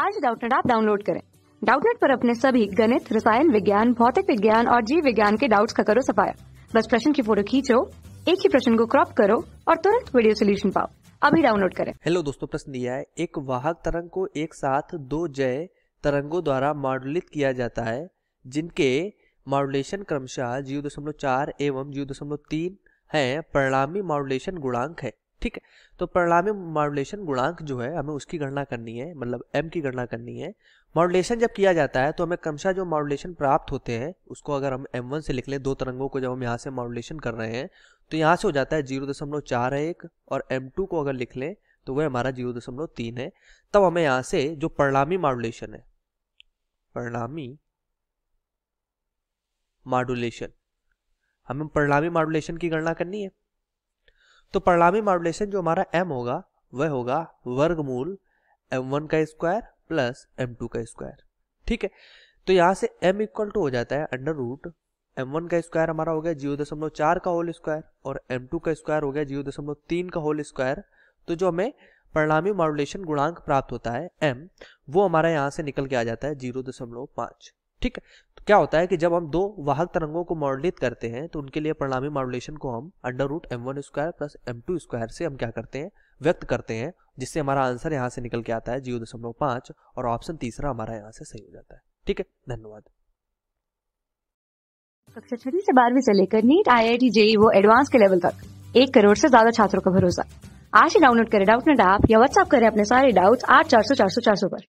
आज डाउटनेट आप डाउनलोड करें डाउटनेट पर अपने सभी गणित रसायन विज्ञान भौतिक विज्ञान और जीव विज्ञान के डाउट्स का करो सफाया बस प्रश्न की फोटो खींचो एक ही प्रश्न को क्रॉप करो और तुरंत वीडियो सोल्यूशन पाओ अभी डाउनलोड करें हेलो दोस्तों प्रश्न दिया है एक वाहक तरंग को एक साथ दो जय तरंगों द्वारा मॉडुलित किया जाता है जिनके मॉडुलेशन क्रमशः जीरो दशमलव चार एवं जीरो दशमलव तीन है परिणामी मॉडुलेशन गुणांक है ठीक है तो परिणामी मॉडुलेशन गुणांक जो है हमें उसकी गणना करनी है मतलब एम की गणना करनी है मॉडुलेशन जब किया जाता है तो हमें क्रमशः जो मॉडुलेशन प्राप्त होते हैं उसको अगर हम एम वन से लिख लें दो तरंगों को जब हम यहाँ से मॉडुलेशन कर रहे हैं तो यहाँ से हो जाता है जीरो दशमलव चार है एक और एम टू को अगर लिख लें तो वह हमारा जीरो दशमलव तीन है तब हमें यहाँ से जो परिणामी मॉडुलेशन है परिणामी मॉडुलेशन हमें परिणामी मॉडुलेशन की गणना करनी है तो परिणामी मॉडुलेशन जो हमारा एम होगा वह होगा वर्गमूल एम वन का स्क्वायर प्लस एम टू का स्क्वायर ठीक है तो यहाँ से एम इक्वल टू हो जाता है अंडर रूट एम वन का स्क्वायर हमारा हो गया जीरो दशमलव चार का होल स्क्वायर और एम टू का स्क्वायर हो गया जीरो दशमलव तीन का होल स्क्वायर तो जो हमें परिणामी मॉडुलेशन गुणांक प्राप्त होता है एम वो हमारा यहाँ से निकल के आ जाता है जीरो दशमलव पाँच ठीक है तो क्या होता है कि जब हम दो वाहक तरंगों को मॉडलित करते हैं तो उनके लिए परिणामी मॉडुलेशन को हम under root M one square plus M two square से हम क्या करते हैं व्यक्त करते हैं जिससे हमारा आंसर यहाँ से निकल के आता है जीरो दशमलव पांच और ऑप्शन तीसरा हमारा यहाँ से सही हो जाता है ठीक है धन्यवाद कक्षा छठी से बारहवीं से लेकर NEET I I T JEE वो एडवांस के लेवल तक एक करोड़ से ज्यादा छात्रों का भरोसा आज ही डाउनलोड करें डाउट नेट ऐप या व्हाट्सअप करें अपने सारे डाउट्स आठ चार सौ चार सौ चार सौ पर